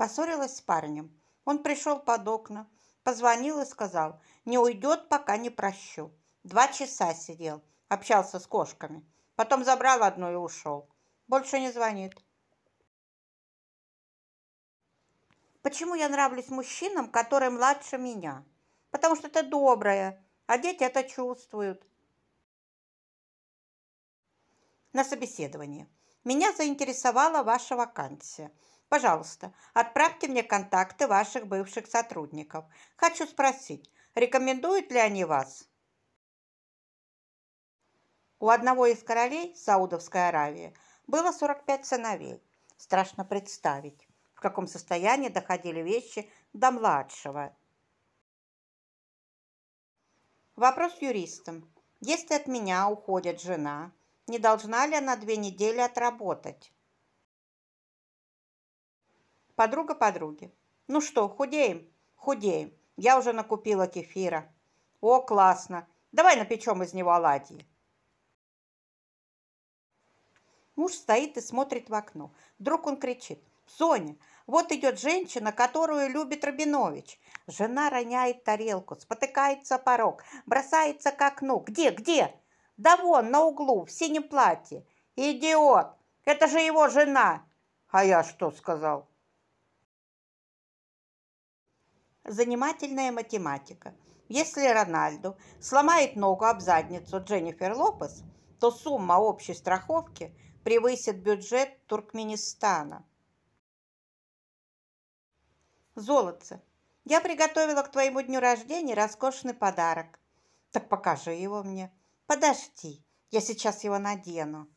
Поссорилась с парнем. Он пришел под окна, позвонил и сказал, не уйдет, пока не прощу. Два часа сидел, общался с кошками. Потом забрал одну и ушел. Больше не звонит. Почему я нравлюсь мужчинам, которые младше меня? Потому что ты добрая, а дети это чувствуют. На собеседовании Меня заинтересовала ваша вакансия. Пожалуйста, отправьте мне контакты ваших бывших сотрудников. Хочу спросить, рекомендуют ли они вас? У одного из королей Саудовской Аравии было 45 сыновей. Страшно представить, в каком состоянии доходили вещи до младшего. Вопрос юристам. Если от меня уходит жена, не должна ли она две недели отработать? Подруга подруги. «Ну что, худеем?» «Худеем. Я уже накупила кефира». «О, классно! Давай напечем из него оладьи». Муж стоит и смотрит в окно. Вдруг он кричит. «Соня, вот идет женщина, которую любит Рабинович». Жена роняет тарелку, спотыкается о порог, бросается к окну. «Где, где?» «Да вон, на углу, в синем платье». «Идиот! Это же его жена!» «А я что сказал?» Занимательная математика. Если Рональду сломает ногу об задницу Дженнифер Лопес, то сумма общей страховки превысит бюджет Туркменистана. Золотце, я приготовила к твоему дню рождения роскошный подарок. Так покажи его мне. Подожди, я сейчас его надену.